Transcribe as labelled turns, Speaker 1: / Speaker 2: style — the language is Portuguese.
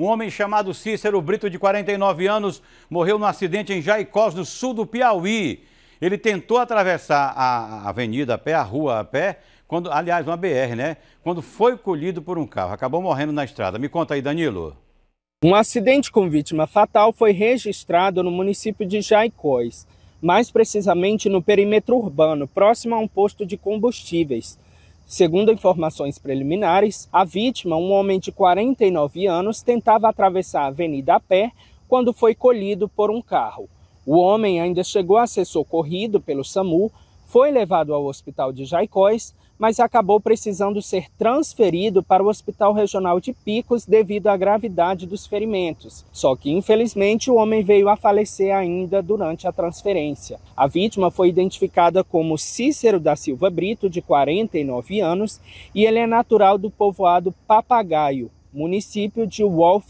Speaker 1: Um homem chamado Cícero Brito, de 49 anos, morreu num acidente em Jaicós, no sul do Piauí. Ele tentou atravessar a avenida a pé, a rua a pé, quando, aliás, uma BR, né? Quando foi colhido por um carro. Acabou morrendo na estrada. Me conta aí, Danilo. Um acidente com vítima fatal foi registrado no município de Jaicós,
Speaker 2: mais precisamente no perímetro urbano, próximo a um posto de combustíveis. Segundo informações preliminares, a vítima, um homem de 49 anos, tentava atravessar a avenida a pé quando foi colhido por um carro. O homem ainda chegou a ser socorrido pelo SAMU, foi levado ao hospital de Jaicóis, mas acabou precisando ser transferido para o Hospital Regional de Picos devido à gravidade dos ferimentos. Só que, infelizmente, o homem veio a falecer ainda durante a transferência. A vítima foi identificada como Cícero da Silva Brito, de 49 anos, e ele é natural do povoado Papagaio, município de Wall